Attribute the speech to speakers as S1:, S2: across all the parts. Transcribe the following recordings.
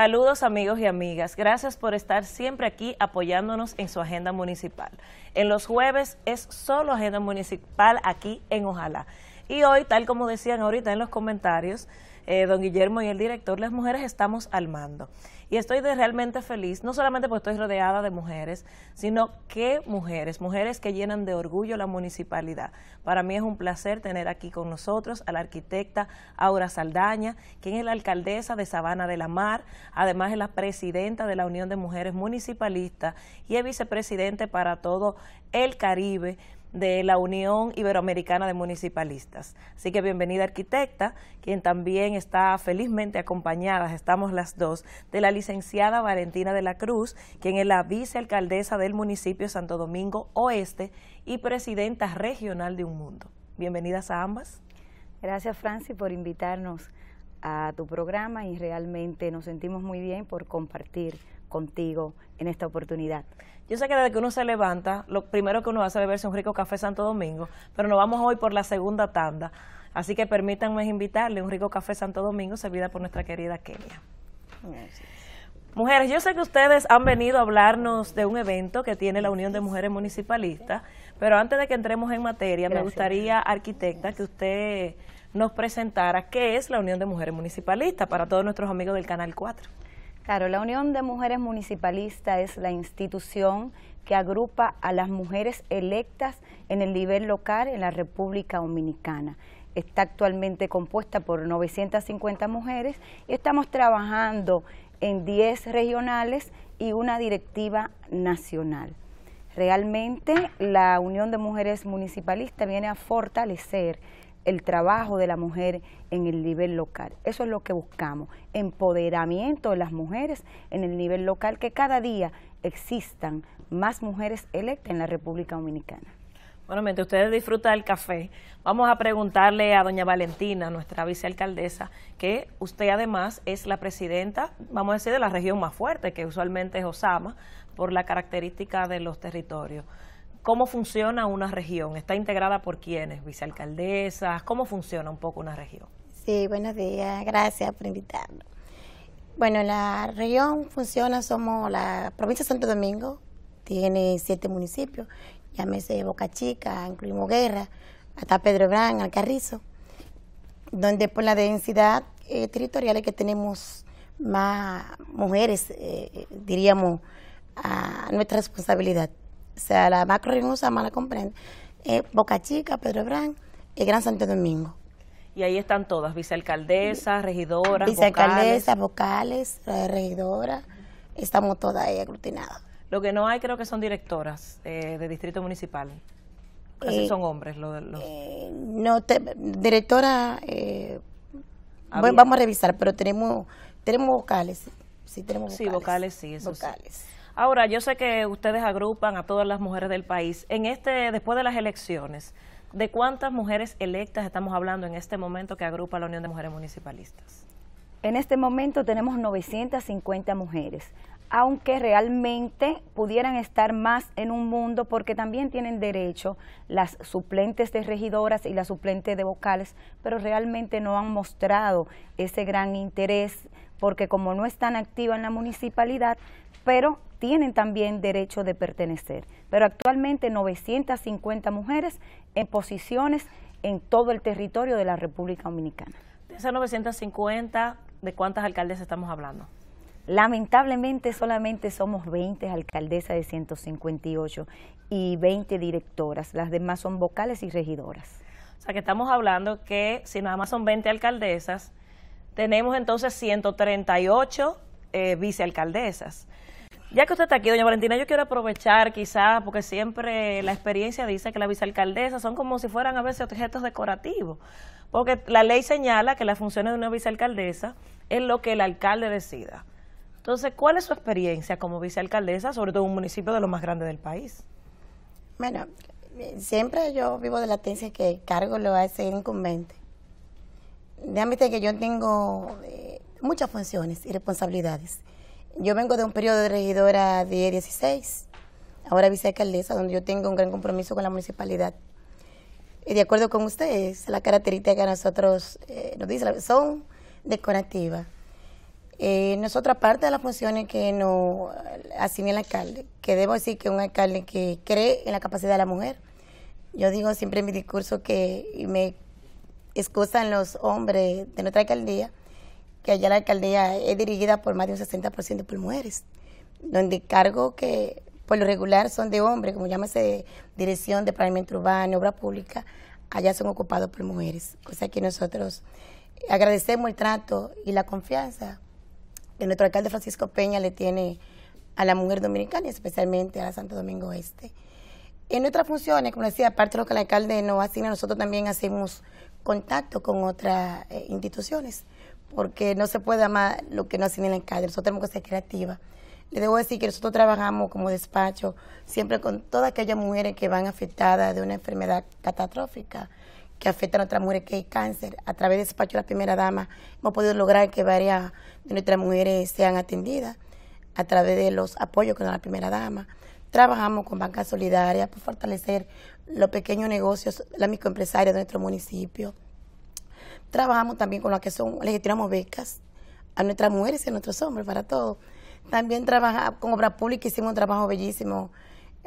S1: Saludos amigos y amigas, gracias por estar siempre aquí apoyándonos en su agenda municipal. En los jueves es solo agenda municipal aquí en Ojalá. Y hoy, tal como decían ahorita en los comentarios, eh, don Guillermo y el director, las mujeres estamos al mando. Y estoy realmente feliz, no solamente porque estoy rodeada de mujeres, sino que mujeres, mujeres que llenan de orgullo la municipalidad. Para mí es un placer tener aquí con nosotros a la arquitecta Aura Saldaña, quien es la alcaldesa de Sabana de la Mar, además es la presidenta de la Unión de Mujeres Municipalistas y es vicepresidente para todo el Caribe de la Unión Iberoamericana de Municipalistas. Así que bienvenida arquitecta, quien también está felizmente acompañada, estamos las dos, de la licenciada Valentina de la Cruz, quien es la vicealcaldesa del municipio Santo Domingo Oeste y presidenta regional de Un Mundo. Bienvenidas a ambas. Gracias Franci
S2: por invitarnos a tu programa y realmente nos sentimos muy bien por compartir contigo en esta oportunidad.
S1: Yo sé que desde que uno se levanta, lo primero que uno hace es beberse un rico café Santo Domingo, pero nos vamos hoy por la segunda tanda. Así que permítanme invitarle un rico café Santo Domingo servida por nuestra querida Kenia. Mujeres, yo sé que ustedes han venido a hablarnos de un evento que tiene la Unión de Mujeres Municipalistas, pero antes de que entremos en materia, me gustaría, arquitecta, que usted nos presentara qué es la Unión de Mujeres Municipalistas para todos nuestros amigos del Canal 4. Claro, la Unión de
S2: Mujeres Municipalistas es la institución que agrupa a las mujeres electas en el nivel local en la República Dominicana. Está actualmente compuesta por 950 mujeres y estamos trabajando en 10 regionales y una directiva nacional. Realmente la Unión de Mujeres Municipalistas viene a fortalecer el trabajo de la mujer en el nivel local. Eso es lo que buscamos, empoderamiento de las mujeres en el nivel local, que cada día existan más mujeres electas en la República Dominicana.
S1: Bueno, mientras ustedes disfrutan el café, vamos a preguntarle a doña Valentina, nuestra vicealcaldesa, que usted además es la presidenta, vamos a decir, de la región más fuerte, que usualmente es Osama, por la característica de los territorios. ¿Cómo funciona una región? ¿Está integrada por quiénes? ¿Vicealcaldesas? ¿Cómo funciona un poco una región?
S3: Sí, buenos días. Gracias por invitarnos. Bueno, la región funciona, somos la provincia de Santo Domingo, tiene siete municipios, llámese Boca Chica, incluimos Guerra, hasta Pedro Gran, Alcarrizo, donde por la densidad eh, territorial es que tenemos más mujeres, eh, diríamos, a nuestra responsabilidad o sea, la macro más la comprende, Boca Chica, Pedro Brán y Gran Santo Domingo.
S1: Y ahí están todas, vicealcaldesas, regidoras, Vicealcaldesas,
S3: vocales, regidora estamos todas ahí aglutinadas.
S1: Lo que no hay creo que son directoras eh, de distrito municipal. Casi eh, son hombres los... Eh,
S3: no, directora, ah, vamos a revisar, pero tenemos tenemos vocales,
S1: sí, tenemos vocales. Sí, vocales, sí, eso vocales. Ahora, yo sé que ustedes agrupan a todas las mujeres del país. En este, después de las elecciones, ¿de cuántas mujeres electas estamos hablando en este momento que agrupa la Unión de Mujeres Municipalistas?
S2: En este momento tenemos 950 mujeres, aunque realmente pudieran estar más en un mundo porque también tienen derecho las suplentes de regidoras y las suplentes de vocales, pero realmente no han mostrado ese gran interés porque como no están activas en la municipalidad, pero tienen también derecho de pertenecer. Pero actualmente 950 mujeres en posiciones en todo el territorio de la República Dominicana.
S1: De esas 950, ¿de cuántas alcaldesas estamos hablando?
S2: Lamentablemente solamente somos 20 alcaldesas de 158 y 20 directoras, las demás son vocales y regidoras.
S1: O sea que estamos hablando que si nada más son 20 alcaldesas, tenemos entonces 138 eh, vicealcaldesas. Ya que usted está aquí, doña Valentina, yo quiero aprovechar quizás, porque siempre la experiencia dice que las vicealcaldesas son como si fueran a veces objetos decorativos, porque la ley señala que las funciones de una vicealcaldesa es lo que el alcalde decida. Entonces, ¿cuál es su experiencia como vicealcaldesa, sobre todo en un municipio de los más grandes del país? Bueno,
S3: siempre yo vivo de la tesis que el cargo lo hace incumbente. Déjame decir que yo tengo eh, muchas funciones y responsabilidades. Yo vengo de un periodo de regidora de 16 ahora vicealcaldesa, donde yo tengo un gran compromiso con la municipalidad. Y de acuerdo con ustedes, la característica que nosotros eh, nos dice, son decorativas. Eh, nosotros, aparte de las funciones que nos asigna el alcalde, que debo decir que es un alcalde que cree en la capacidad de la mujer. Yo digo siempre en mi discurso que me excusan los hombres de nuestra alcaldía, que allá la alcaldía es dirigida por más de un 60% por mujeres, donde cargos que por lo regular son de hombres, como llámese dirección de planeamiento urbano, obra pública, allá son ocupados por mujeres. cosa que nosotros agradecemos el trato y la confianza que nuestro alcalde Francisco Peña le tiene a la mujer dominicana y especialmente a la Santo Domingo Este. En nuestras funciones, como decía, aparte de lo que el alcalde nos asigna, nosotros también hacemos contacto con otras eh, instituciones porque no se puede amar lo que no hacen en la calle, nosotros tenemos que ser creativas. Les debo decir que nosotros trabajamos como despacho siempre con todas aquellas mujeres que van afectadas de una enfermedad catastrófica que afecta a nuestras mujeres, que hay cáncer. A través del despacho de la primera dama hemos podido lograr que varias de nuestras mujeres sean atendidas a través de los apoyos que nos da la primera dama. Trabajamos con bancas solidarias para fortalecer los pequeños negocios, las microempresarias de nuestro municipio. Trabajamos también con las que son, le gestionamos becas a nuestras mujeres y a nuestros hombres, para todo. También trabajamos con Obras Públicas, hicimos un trabajo bellísimo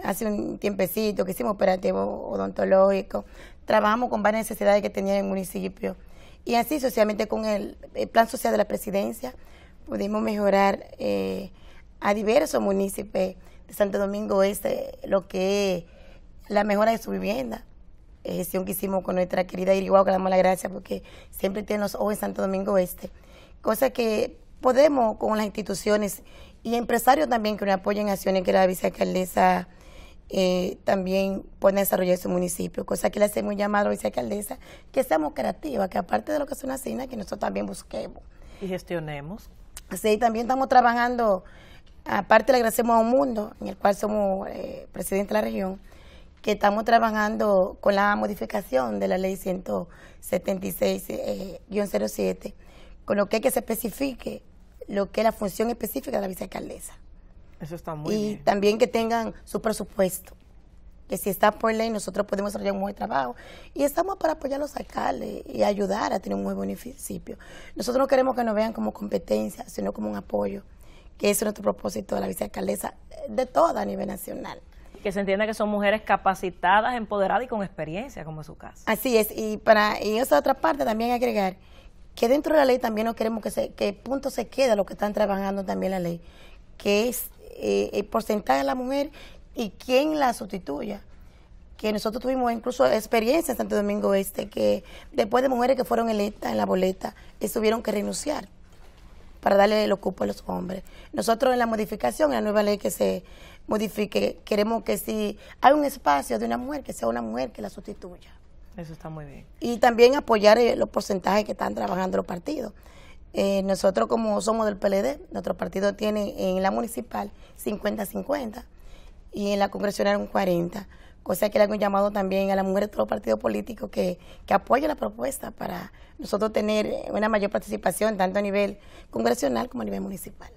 S3: hace un tiempecito, que hicimos operativo odontológico. Trabajamos con varias necesidades que tenía el municipio. Y así, socialmente, con el, plan social de la presidencia, pudimos mejorar eh, a diversos municipios de Santo Domingo Este lo que es la mejora de su vivienda gestión que hicimos con nuestra querida Iriguao, que le damos la gracia porque siempre tiene los ojos en Santo Domingo Este. Cosa que podemos con las instituciones y empresarios también que nos apoyen acciones que la vicealcaldesa eh, también pueda desarrollar su municipio, cosa que le hacemos llamado a la vicealcaldesa, que seamos creativas, que aparte de lo que son una cena, que nosotros también busquemos.
S1: Y gestionemos.
S3: Sí, también estamos trabajando, aparte le agradecemos a un mundo, en el cual somos eh, presidente de la región, que estamos trabajando con la modificación de la ley 176-07, eh, con lo que que se especifique lo que es la función específica de la vicealcaldesa.
S1: Eso está muy y bien. Y
S3: también que tengan su presupuesto. Que si está por ley, nosotros podemos desarrollar un buen trabajo. Y estamos para apoyar a los alcaldes y ayudar a tener un buen municipio. Nosotros no queremos que nos vean como competencia, sino como un apoyo, que ese es nuestro propósito de la vicealcaldesa, eh, de toda a nivel nacional
S1: que se entienda que son mujeres capacitadas, empoderadas y con experiencia, como es su caso.
S3: Así es, y para y esa otra parte también agregar que dentro de la ley también no queremos que, se, que punto se queda lo que están trabajando también la ley, que es eh, el porcentaje de la mujer y quién la sustituya que nosotros tuvimos incluso experiencia en Santo Domingo Este, que después de mujeres que fueron electas en la boleta, tuvieron que renunciar para darle el ocupo a los hombres. Nosotros en la modificación, en la nueva ley que se modifique. Queremos que si hay un espacio de una mujer, que sea una mujer que la sustituya.
S1: Eso está muy bien.
S3: Y también apoyar eh, los porcentajes que están trabajando los partidos. Eh, nosotros como somos del PLD, nuestro partido tiene en la municipal 50-50 y en la congresional un 40. Cosa que le hago un llamado también a las mujeres de todos los partidos políticos que, que apoyen la propuesta para nosotros tener una mayor participación tanto a nivel congresional como a nivel municipal.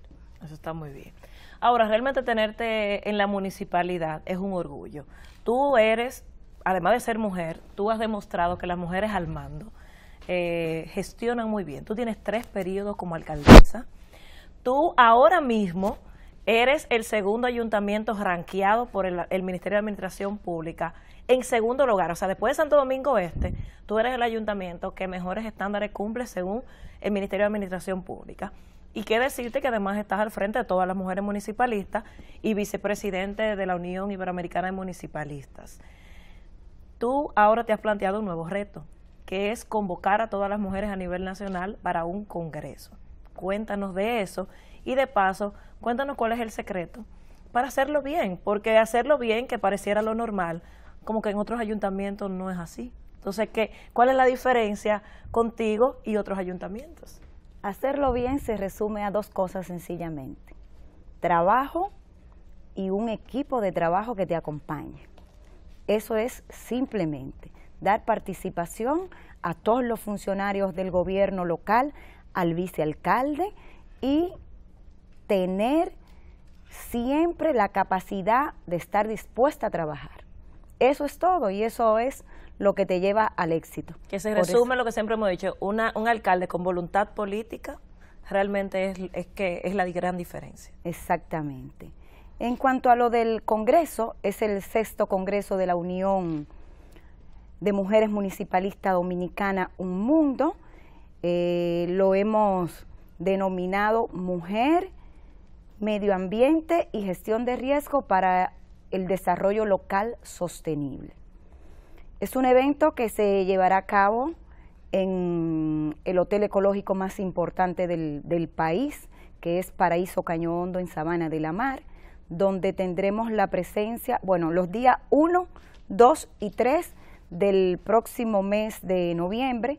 S1: Eso está muy bien. Ahora, realmente tenerte en la municipalidad es un orgullo. Tú eres, además de ser mujer, tú has demostrado que las mujeres al mando eh, gestionan muy bien. Tú tienes tres periodos como alcaldesa. Tú ahora mismo eres el segundo ayuntamiento ranqueado por el, Ministerio de Administración Pública. En segundo lugar, o sea, después de Santo Domingo Este, tú eres el ayuntamiento que mejores estándares cumple según el Ministerio de Administración Pública. Y qué decirte que además estás al frente de todas las mujeres municipalistas y vicepresidente de la Unión Iberoamericana de Municipalistas. Tú ahora te has planteado un nuevo reto, que es convocar a todas las mujeres a nivel nacional para un congreso. Cuéntanos de eso y de paso, cuéntanos cuál es el secreto para hacerlo bien, porque hacerlo bien, que pareciera lo normal, como que en otros ayuntamientos no es así. Entonces, ¿cuál es la diferencia contigo y otros ayuntamientos?
S2: Hacerlo bien se resume a dos cosas sencillamente. Trabajo y un equipo de trabajo que te acompañe. Eso es simplemente dar participación a todos los funcionarios del gobierno local, al vicealcalde y tener siempre la capacidad de estar dispuesta a trabajar. Eso es todo y eso es lo que te lleva al éxito. Que se resume
S1: lo que siempre hemos dicho, una, un alcalde con voluntad política realmente es, que es la gran diferencia.
S2: Exactamente. En cuanto a lo del Congreso, es el sexto Congreso de la Unión de Mujeres Municipalistas Dominicana Un Mundo. Eh, lo hemos denominado Mujer, Medio Ambiente y Gestión de Riesgo para el Desarrollo Local Sostenible. Es un evento que se llevará a cabo en el hotel ecológico más importante del, país, que es Paraíso Caño Hondo en Sabana de la Mar, donde tendremos la presencia, bueno, los días 1, 2 y 3 del próximo mes de noviembre,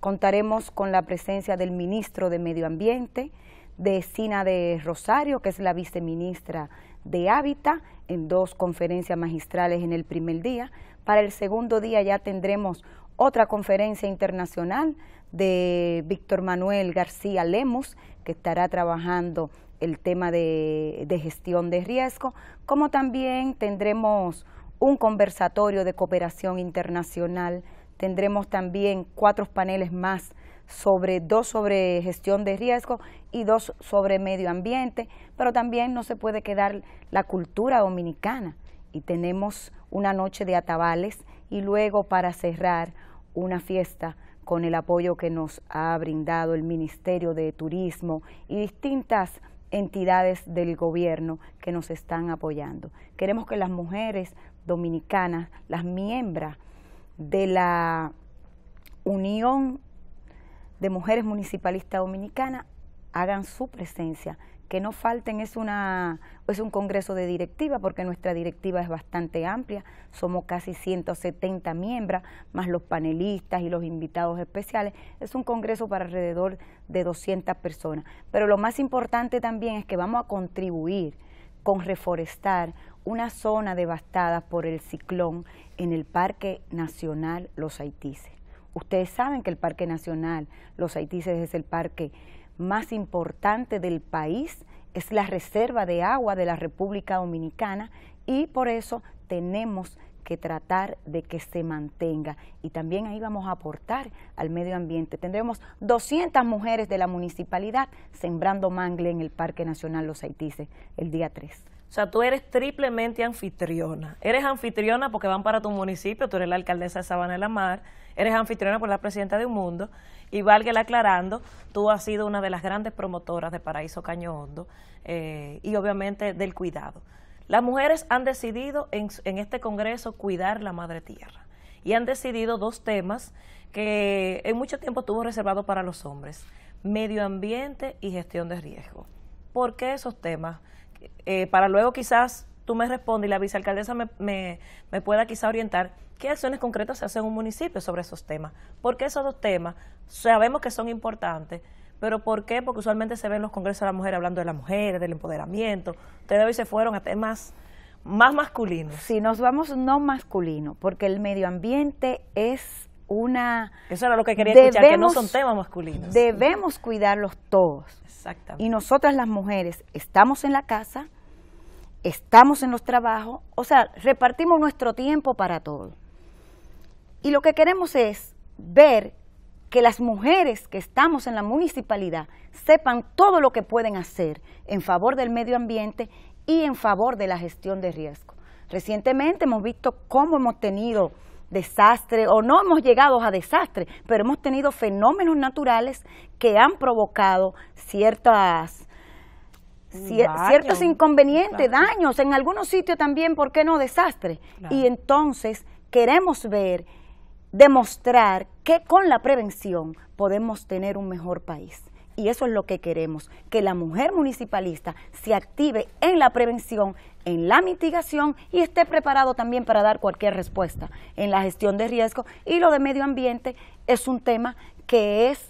S2: contaremos con la presencia del ministro de Medio Ambiente, de Sina de Rosario, que es la viceministra de hábitat en dos conferencias magistrales en el primer día. Para el segundo día ya tendremos otra conferencia internacional de Víctor Manuel García Lemus, que estará trabajando el tema de, de, gestión de riesgo, como también tendremos un conversatorio de cooperación internacional, tendremos también cuatro paneles más sobre dos sobre gestión de riesgo y dos sobre medio ambiente, pero también no se puede quedar la cultura dominicana y tenemos una noche de atabales y luego para cerrar una fiesta con el apoyo que nos ha brindado el Ministerio de Turismo y distintas entidades del gobierno que nos están apoyando. Queremos que las mujeres dominicanas, las miembros de la Unión de Mujeres Municipalistas Dominicanas hagan su presencia. Que no falten, es, una, es un congreso de directiva, porque nuestra directiva es bastante amplia, somos casi 170 miembros, más los panelistas y los invitados especiales. Es un congreso para alrededor de 200 personas. Pero lo más importante también es que vamos a contribuir con reforestar una zona devastada por el ciclón en el Parque Nacional Los Haitises. Ustedes saben que el Parque Nacional Los Haitises es el parque más importante del país, es la reserva de agua de la República Dominicana y por eso tenemos que tratar de que se mantenga. Y también ahí vamos a aportar al medio ambiente. Tendremos 200 mujeres de la municipalidad sembrando mangle en el Parque Nacional Los Haitises el día 3.
S1: O sea, tú eres triplemente anfitriona. Eres anfitriona porque van para tu municipio, tú eres la alcaldesa de Sabana de la Mar, eres anfitriona por la presidenta de Un Mundo, y valga aclarando, tú has sido una de las grandes promotoras de Paraíso Caño Hondo eh, y obviamente del cuidado. Las mujeres han decidido en, en este Congreso cuidar la madre tierra y han decidido dos temas que en mucho tiempo estuvo reservado para los hombres, medio ambiente y gestión de riesgo. ¿Por qué esos temas? Eh, para luego quizás tú me respondes y la vicealcaldesa me, me, pueda quizás orientar qué acciones concretas se hacen en un municipio sobre esos temas. Porque esos dos temas sabemos que son importantes, pero ¿por qué? Porque usualmente se ven los congresos de la mujer hablando de las mujeres, del empoderamiento. Ustedes hoy se fueron a temas más masculinos. Si nos vamos no masculino, porque
S2: el medio ambiente es una...
S1: Eso era lo que quería escuchar, que no son temas masculinos.
S2: Debemos cuidarlos todos. Y nosotras las mujeres estamos en la casa, estamos en los trabajos, o sea, repartimos nuestro tiempo para todo. Y lo que queremos es ver que las mujeres que estamos en la municipalidad sepan todo lo que pueden hacer en favor del medio ambiente y en favor de la gestión de riesgo. Recientemente hemos visto cómo hemos tenido desastre, o no hemos llegado a desastre, pero hemos tenido fenómenos naturales que han provocado ciertas, ciertos inconvenientes, daños, en algunos sitios también, ¿por qué no desastre? Y entonces queremos ver, demostrar que con la prevención podemos tener un mejor país y eso es lo que queremos, que la mujer municipalista se active en la prevención, en la mitigación y esté preparado también para dar cualquier respuesta en la gestión de riesgo y lo de medio ambiente es un tema que es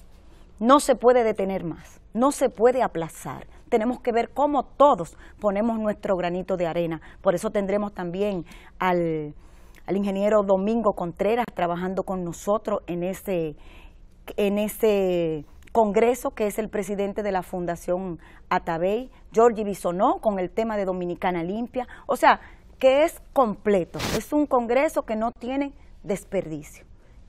S2: no se puede detener más, no se puede aplazar. Tenemos que ver cómo todos ponemos nuestro granito de arena. Por eso tendremos también al, al ingeniero Domingo Contreras trabajando con nosotros en en ese Congreso, que es el presidente de la Fundación Atabey, Georgie Bisonó, con el tema de Dominicana Limpia. O sea, que es completo. Es un Congreso que no tiene desperdicio.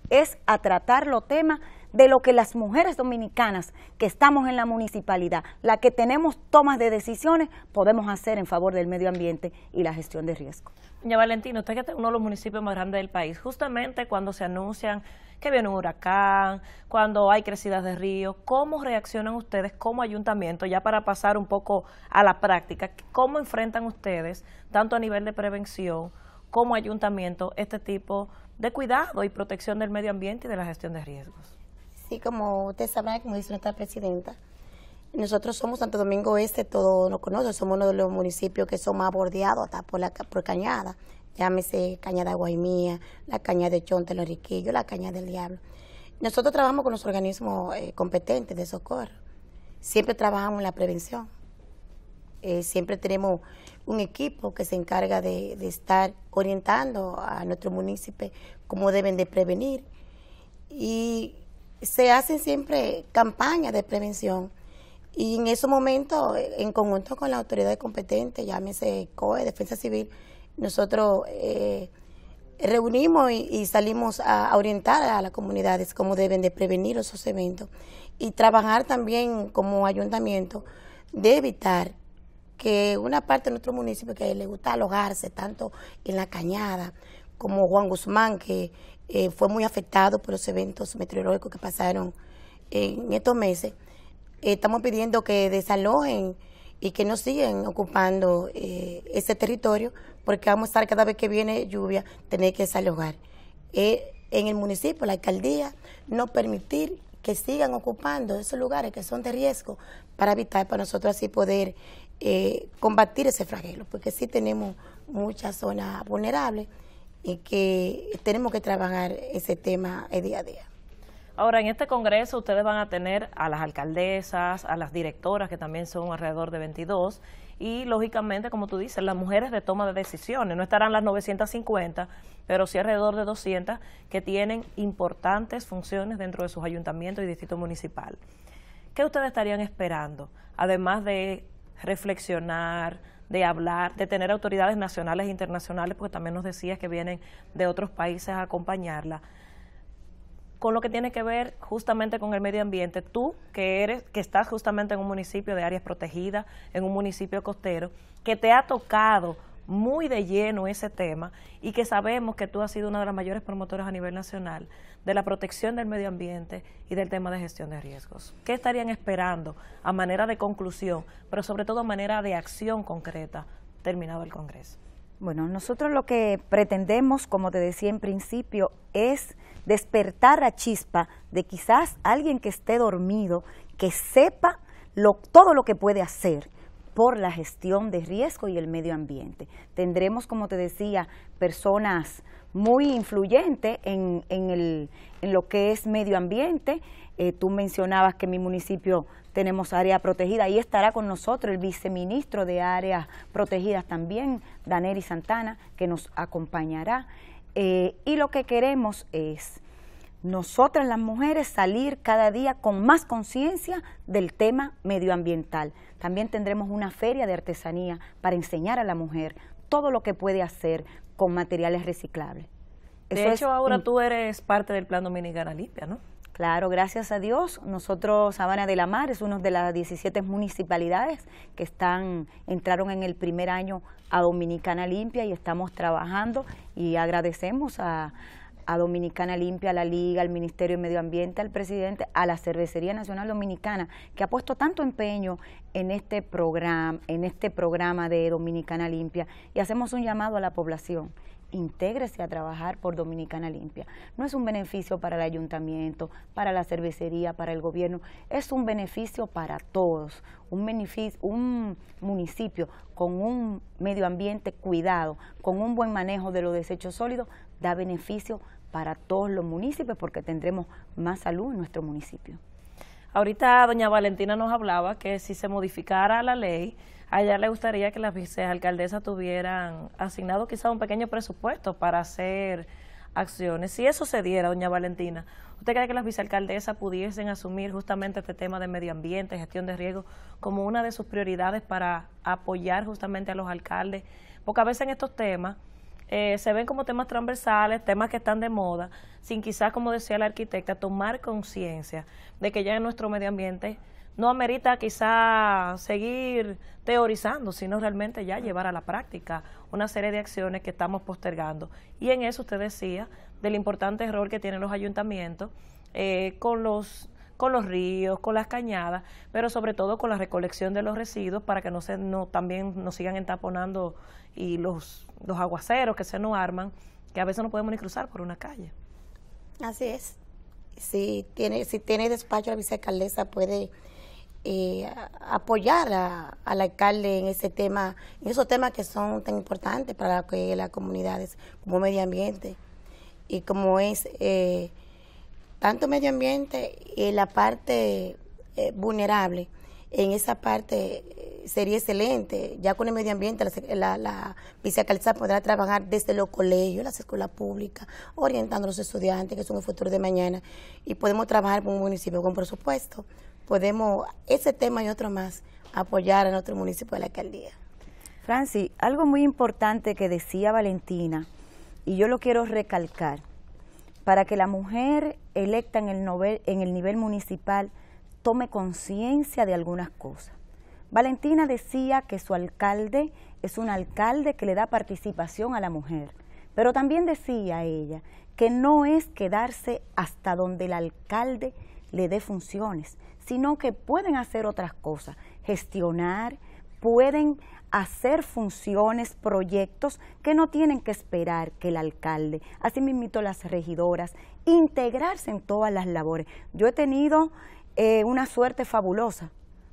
S2: Es a tratar los temas de lo que las mujeres dominicanas que estamos en la municipalidad, la que tenemos tomas de decisiones, podemos hacer en favor del medio ambiente y la gestión de riesgo.
S1: Doña Valentina, usted que es uno de los municipios más grandes del país, justamente cuando se anuncian que viene un huracán, cuando hay crecidas de ríos, ¿cómo reaccionan ustedes como ayuntamiento? Ya para pasar un poco a la práctica, ¿cómo enfrentan ustedes, tanto a nivel de prevención como ayuntamiento, este tipo de cuidado y protección del medio ambiente y de la gestión de riesgos?
S3: Sí, como usted sabe como dice nuestra presidenta, nosotros somos Santo Domingo Este, todos nos conocen, somos uno de los municipios que son más bordeados hasta por, la, por Cañada llámese caña de aguaimía, la caña de chonte, los riquillos, la caña del diablo. Nosotros trabajamos con los organismos eh, competentes de socorro. Siempre trabajamos en la prevención. Eh, siempre tenemos un equipo que se encarga de, estar orientando a nuestro municipio cómo deben de prevenir. Y se hacen siempre campañas de prevención. Y en esos momentos, en conjunto con las autoridades competentes, llámese COE, Defensa Civil, nosotros eh, reunimos y, salimos a, orientar a las comunidades cómo deben de prevenir esos eventos y trabajar también como ayuntamiento de evitar que una parte de nuestro municipio que le gusta alojarse tanto en la cañada como Juan Guzmán, que eh, fue muy afectado por los eventos meteorológicos que pasaron en estos meses, estamos pidiendo que desalojen y que no siguen ocupando eh, ese territorio, porque vamos a estar cada vez que viene lluvia, tener que desalojar. Eh, en el municipio, la alcaldía, no permitir que sigan ocupando esos lugares que son de riesgo para evitar, para nosotros así poder eh, combatir ese flagelo, porque sí tenemos muchas zonas vulnerables y que tenemos que trabajar ese tema día a día.
S1: Ahora, en este Congreso ustedes van a tener a las alcaldesas, a las directoras, que también son alrededor de 22, y lógicamente, como tú dices, las mujeres de toma de decisiones. No estarán las 950, pero sí alrededor de 200 que tienen importantes funciones dentro de sus ayuntamientos y distrito municipal. ¿Qué ustedes estarían esperando? Además de reflexionar, de hablar, de tener autoridades nacionales e internacionales, porque también nos decías que vienen de otros países a acompañarla con lo que tiene que ver justamente con el medio ambiente. Tú, que eres, que estás justamente en un municipio de áreas protegidas, en un municipio costero, que te ha tocado muy de lleno ese tema y que sabemos que tú has sido una de las mayores promotoras a nivel nacional de la protección del medio ambiente y del tema de gestión de riesgos. ¿Qué estarían esperando a manera de conclusión, pero sobre todo a manera de acción concreta terminado el Congreso?
S2: Bueno, nosotros lo que pretendemos, como te decía en principio, es despertar a chispa de quizás alguien que esté dormido, que sepa lo, todo lo que puede hacer por la gestión de riesgo y el medio ambiente. Tendremos, como te decía, personas muy influyentes en, en, el, en lo que es medio ambiente. Eh, tú mencionabas que en mi municipio tenemos área protegida. y estará con nosotros el viceministro de áreas protegidas también, Daneri Santana, que nos acompañará. Eh, y lo que queremos es nosotras las mujeres salir cada día con más conciencia del tema medioambiental. También tendremos una feria de artesanía para enseñar a la mujer todo lo que puede hacer con materiales reciclables. de hecho, ahora
S1: tú eres parte del Plan Dominicana Limpia, ¿no?
S2: Claro, gracias a Dios, nosotros, Sabana de la Mar es uno de las 17 municipalidades que están, entraron en el primer año a Dominicana Limpia y estamos trabajando y agradecemos a, Dominicana Limpia, a la Liga, al Ministerio de Medio Ambiente, al presidente, a la Cervecería Nacional Dominicana, que ha puesto tanto empeño en este programa, en este programa de Dominicana Limpia, y hacemos un llamado a la población intégrese a trabajar por Dominicana Limpia. No es un beneficio para el ayuntamiento, para la cervecería, para el gobierno, es un beneficio para todos, un, beneficio, un municipio con un medio ambiente cuidado, con un buen manejo de los desechos sólidos, da beneficio para todos los municipios porque tendremos más salud en nuestro municipio.
S1: Ahorita doña Valentina nos hablaba que si se modificara la ley, Allá le gustaría que las vicealcaldesas tuvieran asignado quizá un pequeño presupuesto para hacer acciones. Si eso se diera, doña Valentina, ¿usted cree que las vicealcaldesas pudiesen asumir justamente este tema de medio ambiente, gestión de riesgo, como una de sus prioridades para apoyar justamente a los alcaldes? Porque a veces en estos temas eh, se ven como temas transversales, temas que están de moda, sin quizás, como decía la arquitecta, tomar conciencia de que ya en nuestro medio ambiente no amerita quizá seguir teorizando, sino realmente ya llevar a la práctica una serie de acciones que estamos postergando. Y en eso usted decía del importante error que tienen los ayuntamientos eh, con los con los ríos, con las cañadas, pero sobre todo con la recolección de los residuos para que no se no también nos sigan entaponando y los, los aguaceros que se nos arman, que a veces no podemos ni cruzar por una calle.
S3: Así es. Si tiene si tiene despacho la vicecaldesa puede eh, apoyar a, al alcalde en ese tema, en esos temas que son tan importantes para que las comunidades, como medio ambiente y como es eh, tanto medio ambiente y la parte eh, vulnerable. En esa parte eh, sería excelente. Ya con el medio ambiente, la, la vicealcaldesa podrá trabajar desde los colegios, las escuelas públicas, orientando a los estudiantes que son el futuro de mañana. Y podemos trabajar con un municipio con presupuesto, podemos ese tema y otro más apoyar a nuestro municipio de la alcaldía.
S2: Francis, algo muy importante que decía Valentina, y yo lo quiero recalcar, para que la mujer electa en el, en el nivel municipal tome conciencia de algunas cosas. Valentina decía que su alcalde es un alcalde que le da participación a la mujer, pero también decía ella que no es quedarse hasta donde el alcalde le dé funciones, sino que pueden hacer otras cosas, gestionar, pueden hacer funciones, proyectos que no tienen que esperar que el alcalde, así me a las regidoras, integrarse en todas las labores. Yo he tenido eh, una suerte fabulosa,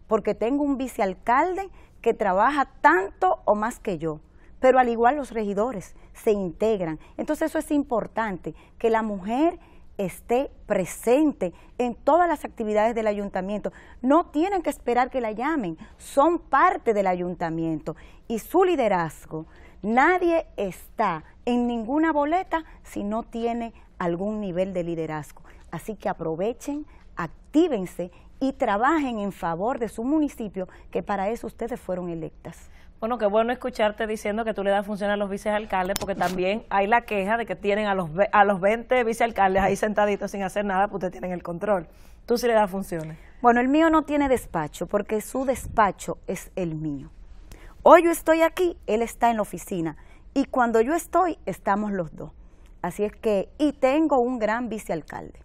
S2: porque tengo un vicealcalde que trabaja tanto o más que yo, pero al igual los regidores se integran. Entonces eso es importante, que la mujer esté presente en todas las actividades del ayuntamiento. No tienen que esperar que la llamen, son parte del ayuntamiento y su liderazgo. Nadie está en ninguna boleta si no tiene algún nivel de liderazgo. Así que aprovechen, actívense y trabajen en favor de su municipio, que para eso ustedes fueron electas.
S1: Bueno, qué bueno escucharte diciendo que tú le das función a los vicealcaldes, porque también hay la queja de que tienen a los, a los 20 vicealcaldes ahí sentaditos sin hacer nada, pues ustedes tienen el control. Tú sí le das funciones. Bueno, el mío no tiene despacho, porque su despacho es el mío. Hoy yo estoy
S2: aquí, él está en la oficina, y cuando yo estoy, estamos los dos. Así es que, y tengo un gran vicealcalde.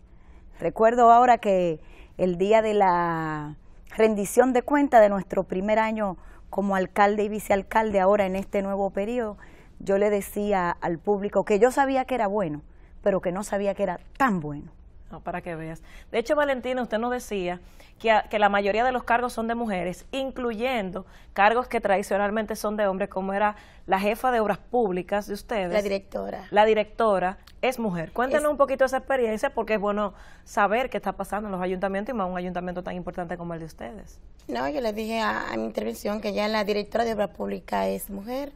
S2: Recuerdo ahora que el día de la rendición de cuenta de nuestro primer año como alcalde y vicealcalde ahora en este nuevo periodo, yo le decía al público que yo sabía que era bueno, pero que no sabía que era tan bueno.
S1: No, para que veas. De hecho, Valentina, usted nos decía que, la mayoría de los cargos son de mujeres, incluyendo cargos que tradicionalmente son de hombres, como era la jefa de obras públicas de ustedes. La directora. La directora es mujer. Cuéntenos un poquito esa experiencia, porque es bueno saber qué está pasando en los ayuntamientos y más un ayuntamiento tan importante como el de ustedes.
S3: No, yo les dije a, a mi intervención que ya la directora de obras públicas es mujer,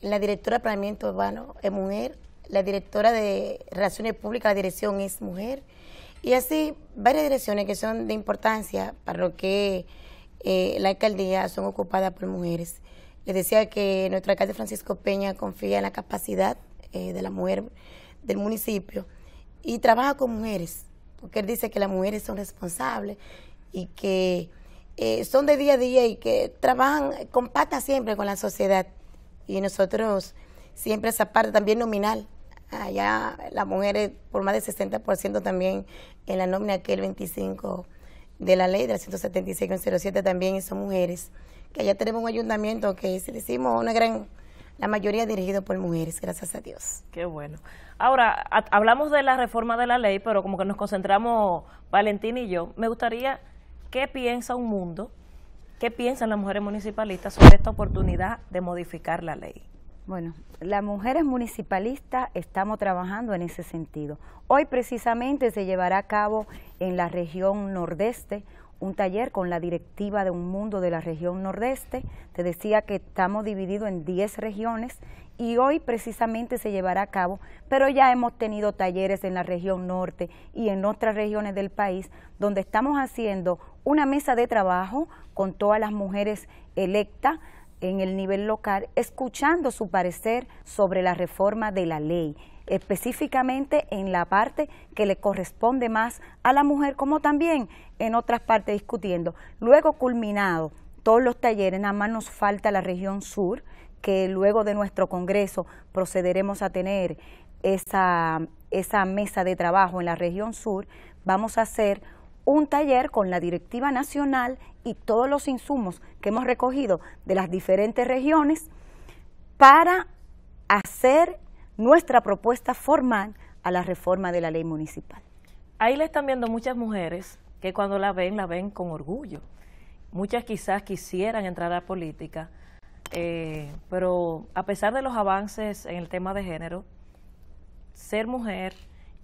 S3: la directora de planeamiento urbano es mujer, la directora de Relaciones Públicas, la dirección es mujer, y así varias direcciones que son de importancia para lo que eh, la alcaldía son ocupadas por mujeres. Les decía que nuestro alcalde Francisco Peña confía en la capacidad eh, de la mujer del municipio y trabaja con mujeres, porque él dice que las mujeres son responsables y que eh, son de día a día y que trabajan con siempre con la sociedad. Y nosotros siempre esa parte también nominal Allá las mujeres, por más del 60% también en la nómina que el 25 de la ley de la 176.07 también son mujeres. Que allá tenemos un ayuntamiento que, si decimos, una gran la mayoría dirigido por mujeres, gracias a Dios.
S1: Qué bueno. Ahora, hablamos de la reforma de la ley, pero como que nos concentramos Valentín y yo, me gustaría, ¿qué piensa un mundo? ¿Qué piensan las mujeres municipalistas sobre esta oportunidad de modificar la ley?
S2: Bueno, las mujeres municipalistas estamos trabajando en ese sentido. Hoy precisamente se llevará a cabo en la región nordeste un taller con la directiva de un mundo de la región nordeste. Te decía que estamos divididos en 10 regiones y hoy precisamente se llevará a cabo, pero ya hemos tenido talleres en la región norte y en otras regiones del país donde estamos haciendo una mesa de trabajo con todas las mujeres electas en el nivel local, escuchando su parecer sobre la reforma de la ley, específicamente en la parte que le corresponde más a la mujer, como también en otras partes discutiendo. Luego culminado todos los talleres, nada más nos falta la región sur, que luego de nuestro Congreso procederemos a tener esa, esa mesa de trabajo en la región sur, vamos a hacer un taller con la directiva nacional y todos los insumos que hemos recogido de las diferentes regiones para hacer nuestra propuesta formal a la reforma de la ley municipal.
S1: Ahí la están viendo muchas mujeres que cuando la ven, la ven con orgullo. Muchas quizás quisieran entrar a política, eh, pero a pesar de los avances en el tema de género, ser mujer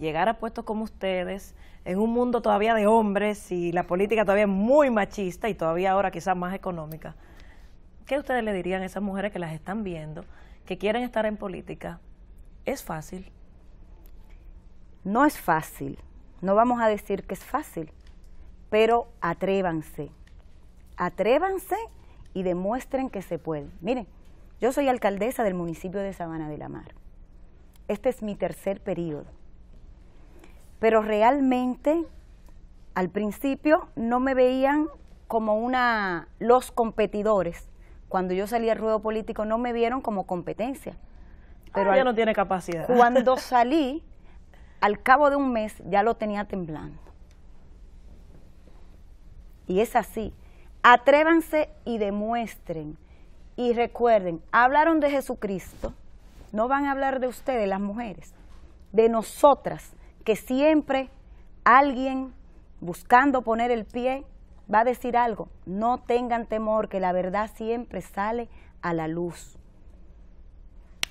S1: llegar a puestos como ustedes, en un mundo todavía de hombres y la política todavía muy machista y todavía ahora quizás más económica, ¿qué ustedes le dirían a esas mujeres que las están viendo, que quieren estar en política? ¿Es fácil?
S2: No es fácil, no vamos a decir que es fácil, pero atrévanse, atrévanse y demuestren que se puede. Miren, yo soy alcaldesa del municipio de Sabana de la Mar. Este es mi tercer periodo pero realmente al principio no me veían como una, los competidores. Cuando yo salí al ruedo político no me vieron como competencia. Pero ella ah, ya no
S1: tiene capacidad. Cuando
S2: salí, al cabo de un mes ya lo tenía temblando. Y es así. Atrévanse y demuestren. Y recuerden, hablaron de Jesucristo, no van a hablar de ustedes, las mujeres, de nosotras, que siempre alguien buscando poner el pie va a decir algo. No tengan temor, que la verdad siempre sale a la luz.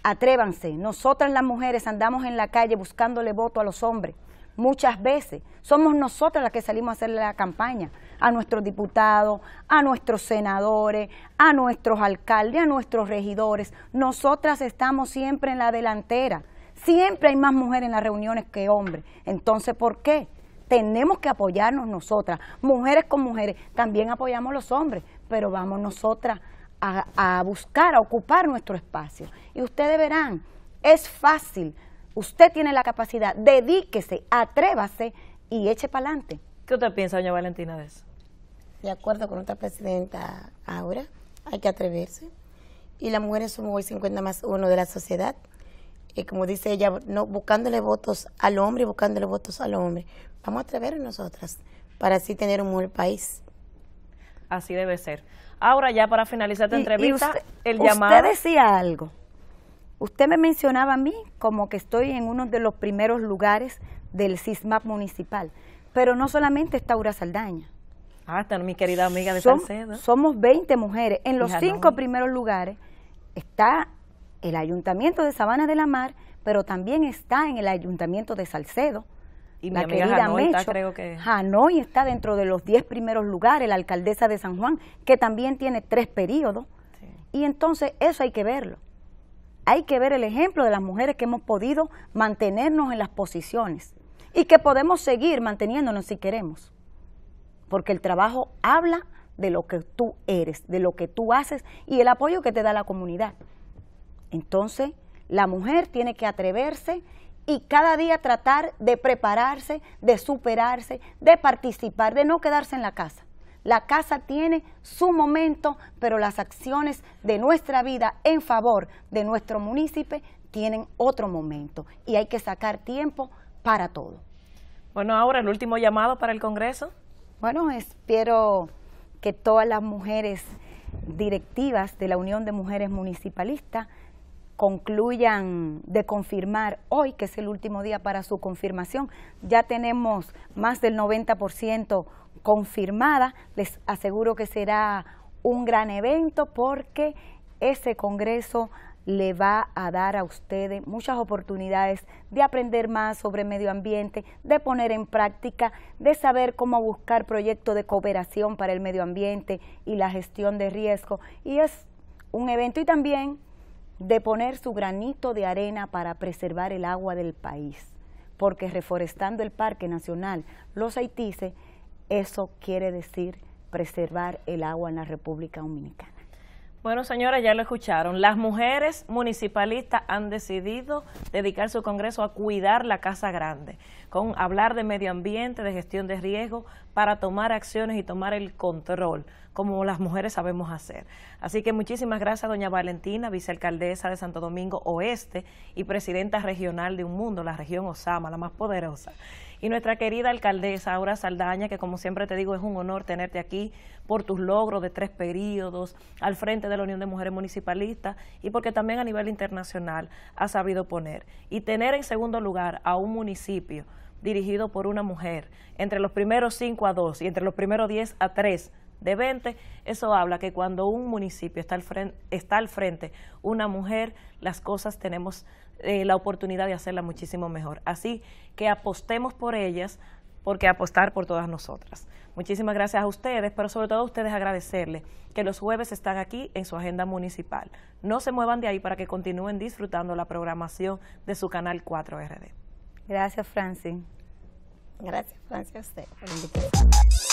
S2: Atrévanse, nosotras las mujeres andamos en la calle buscándole voto a los hombres. Muchas veces somos nosotras las que salimos a hacer la campaña a nuestros diputados, a nuestros senadores, a nuestros alcaldes, a nuestros regidores. Nosotras estamos siempre en la delantera. Siempre hay más mujeres en las reuniones que hombres. Entonces, ¿por qué? Tenemos que apoyarnos nosotras, mujeres con mujeres. También apoyamos los hombres, pero vamos nosotras a, buscar, a ocupar nuestro espacio. Y ustedes verán, es fácil. Usted tiene la capacidad,
S3: dedíquese, atrévase y eche para adelante.
S1: ¿Qué usted piensa, doña Valentina, de eso?
S3: De acuerdo con nuestra presidenta ahora hay que atreverse. Y las mujeres somos hoy 50 más uno de la sociedad y eh, como dice ella, no, buscándole votos al hombre buscándole votos al hombre. Vamos a atrevernos nosotras para así tener un mejor país.
S1: Así debe ser. Ahora ya para finalizar esta entrevista, el llamado... Usted
S2: decía algo. Usted me mencionaba a mí como que estoy en uno de los primeros lugares del CISMAP municipal, pero no solamente está Aura Saldaña.
S1: Ah, está mi querida amiga de Som,
S2: Somos 20 mujeres. En los cinco primeros lugares está el ayuntamiento de Sabana de la Mar, pero también está en el ayuntamiento de Salcedo. Y la mi querida está, creo que... Hanoi está dentro de los 10 primeros lugares, la alcaldesa de San Juan, que también tiene tres periodos. Y entonces eso hay que verlo. Hay que ver el ejemplo de las mujeres que hemos podido mantenernos en las posiciones y que podemos seguir manteniéndonos si queremos. Porque el trabajo habla de lo que tú eres, de lo que tú haces y el apoyo que te da la comunidad. Entonces, la mujer tiene que atreverse y cada día tratar de prepararse, de superarse, de participar, de no quedarse en la casa. La casa tiene su momento, pero las acciones de nuestra vida en favor de nuestro municipio tienen otro momento y hay que sacar tiempo
S1: para todo. Bueno, ahora el último llamado para el Congreso.
S2: Bueno, espero que todas las mujeres directivas de la Unión de Mujeres Municipalistas concluyan de confirmar hoy, que es el último día para su confirmación. Ya tenemos más del 90% confirmada. Les aseguro que será un gran evento porque ese Congreso le va a dar a ustedes muchas oportunidades de aprender más sobre medio ambiente, de poner en práctica, de saber cómo buscar proyectos de cooperación para el medio ambiente y la gestión de riesgo. Y es un evento y también de poner su granito de arena para preservar el agua del país, porque reforestando el Parque Nacional Los Haitises, eso quiere decir preservar el agua en la República Dominicana.
S1: Bueno, señores, ya lo escucharon. Las mujeres municipalistas han decidido dedicar su congreso a cuidar la Casa Grande, con hablar de medio ambiente, de gestión de riesgo, para tomar acciones y tomar el control como las mujeres sabemos hacer. Así que muchísimas gracias, doña Valentina, vicealcaldesa de Santo Domingo Oeste y presidenta regional de Un Mundo, la región Osama, la más poderosa. Y nuestra querida alcaldesa Aura Saldaña, que como siempre te digo, es un honor tenerte aquí por tus logros de tres periodos, al frente de la Unión de Mujeres Municipalistas y porque también a nivel internacional ...ha sabido poner. Y tener en segundo lugar a un municipio dirigido por una mujer, entre los primeros cinco a dos... y entre los primeros 10 a tres de 20. Eso habla que cuando un municipio está al frente, está al frente una mujer, las cosas tenemos eh, la oportunidad de hacerlas muchísimo mejor. Así que apostemos por ellas, porque apostar por todas nosotras. Muchísimas gracias a ustedes, pero sobre todo a ustedes agradecerles que los jueves están aquí en su agenda municipal. No se muevan de ahí para que continúen disfrutando la programación de su canal 4RD. Gracias, Francis. Gracias, Francis. a usted